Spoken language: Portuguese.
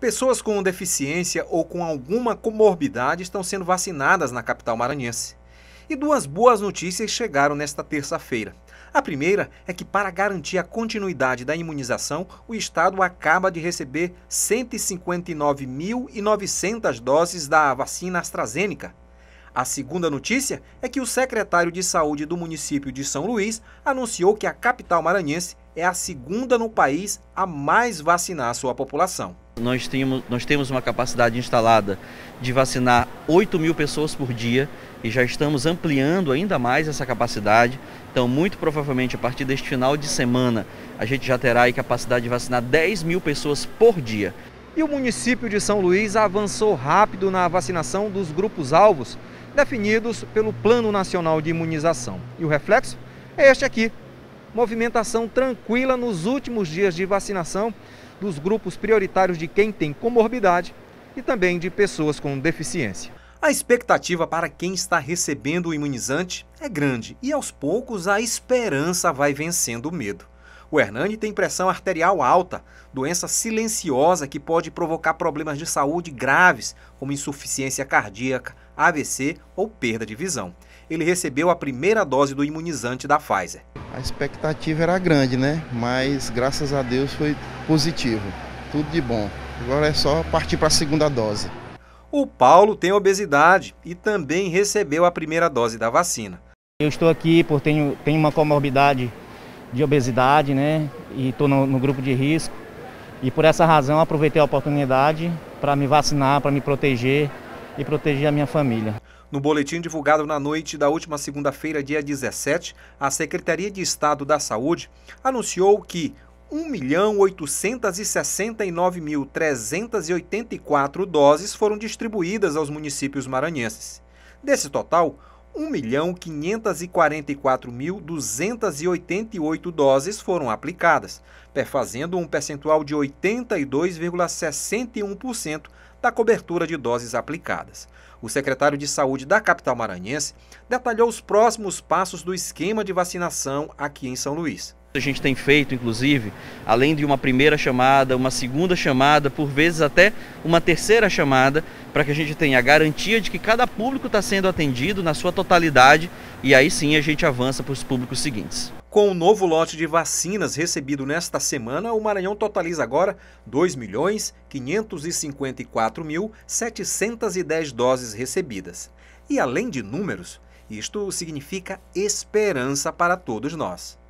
Pessoas com deficiência ou com alguma comorbidade estão sendo vacinadas na capital maranhense. E duas boas notícias chegaram nesta terça-feira. A primeira é que, para garantir a continuidade da imunização, o Estado acaba de receber 159.900 doses da vacina AstraZeneca. A segunda notícia é que o secretário de Saúde do município de São Luís anunciou que a capital maranhense é a segunda no país a mais vacinar a sua população. Nós temos, nós temos uma capacidade instalada de vacinar 8 mil pessoas por dia e já estamos ampliando ainda mais essa capacidade. Então, muito provavelmente, a partir deste final de semana, a gente já terá a capacidade de vacinar 10 mil pessoas por dia. E o município de São Luís avançou rápido na vacinação dos grupos alvos definidos pelo Plano Nacional de Imunização. E o reflexo é este aqui, movimentação tranquila nos últimos dias de vacinação dos grupos prioritários de quem tem comorbidade e também de pessoas com deficiência. A expectativa para quem está recebendo o imunizante é grande e aos poucos a esperança vai vencendo o medo. O Hernani tem pressão arterial alta, doença silenciosa que pode provocar problemas de saúde graves, como insuficiência cardíaca, AVC ou perda de visão. Ele recebeu a primeira dose do imunizante da Pfizer. A expectativa era grande, né? Mas graças a Deus foi positivo, tudo de bom. Agora é só partir para a segunda dose. O Paulo tem obesidade e também recebeu a primeira dose da vacina. Eu estou aqui porque tenho, tenho uma comorbidade de obesidade, né? E estou no, no grupo de risco. E por essa razão aproveitei a oportunidade para me vacinar, para me proteger e proteger a minha família. No boletim divulgado na noite da última segunda-feira, dia 17, a Secretaria de Estado da Saúde anunciou que 1.869.384 doses foram distribuídas aos municípios maranhenses. Desse total, 1.544.288 doses foram aplicadas, perfazendo um percentual de 82,61% da cobertura de doses aplicadas. O secretário de Saúde da capital maranhense detalhou os próximos passos do esquema de vacinação aqui em São Luís. A gente tem feito, inclusive, além de uma primeira chamada, uma segunda chamada, por vezes até uma terceira chamada, para que a gente tenha a garantia de que cada público está sendo atendido na sua totalidade e aí sim a gente avança para os públicos seguintes. Com o novo lote de vacinas recebido nesta semana, o Maranhão totaliza agora 2.554.710 doses recebidas. E além de números, isto significa esperança para todos nós.